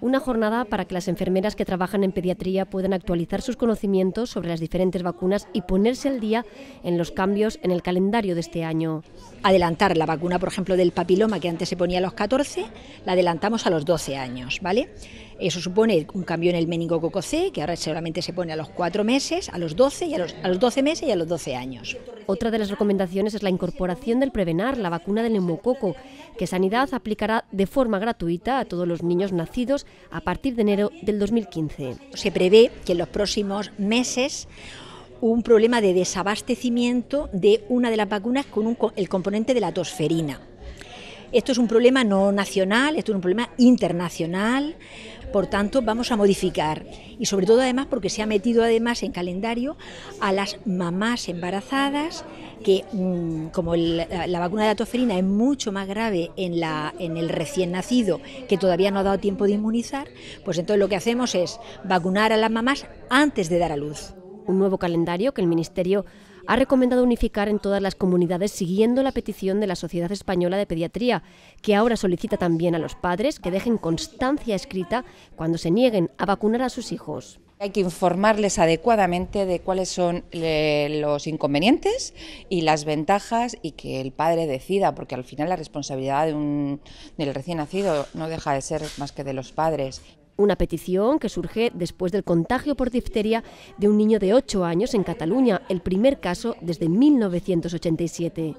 Una jornada para que las enfermeras que trabajan en pediatría puedan actualizar sus conocimientos sobre las diferentes vacunas y ponerse al día en los cambios en el calendario de este año. Adelantar la vacuna, por ejemplo, del papiloma que antes se ponía a los 14, la adelantamos a los 12 años, ¿vale? Eso supone un cambio en el meningococo C, que ahora seguramente se pone a los cuatro meses, a los 12 y a los, 12 meses y a los 12 años. Otra de las recomendaciones es la incorporación del Prevenar, la vacuna del neumococo, que Sanidad aplicará de forma gratuita a todos los niños nacidos a partir de enero del 2015. Se prevé que en los próximos meses un problema de desabastecimiento de una de las vacunas con el componente de la tosferina. Esto es un problema no nacional, esto es un problema internacional por tanto vamos a modificar. Y sobre todo además porque se ha metido además en calendario a las mamás embarazadas, que mm, como la, vacuna de la tosferina es mucho más grave en el recién nacido, que todavía no ha dado tiempo de inmunizar, pues entonces lo que hacemos es vacunar a las mamás antes de dar a luz un nuevo calendario que el Ministerio ha recomendado unificar en todas las comunidades siguiendo la petición de la Sociedad Española de Pediatría, que ahora solicita también a los padres que dejen constancia escrita cuando se nieguen a vacunar a sus hijos. Hay que informarles adecuadamente de cuáles son eh, los inconvenientes y las ventajas y que el padre decida, porque al final la responsabilidad de un, del recién nacido no deja de ser más que de los padres. Una petición que surge después del contagio por difteria de un niño de 8 años en Cataluña, el primer caso desde 1987.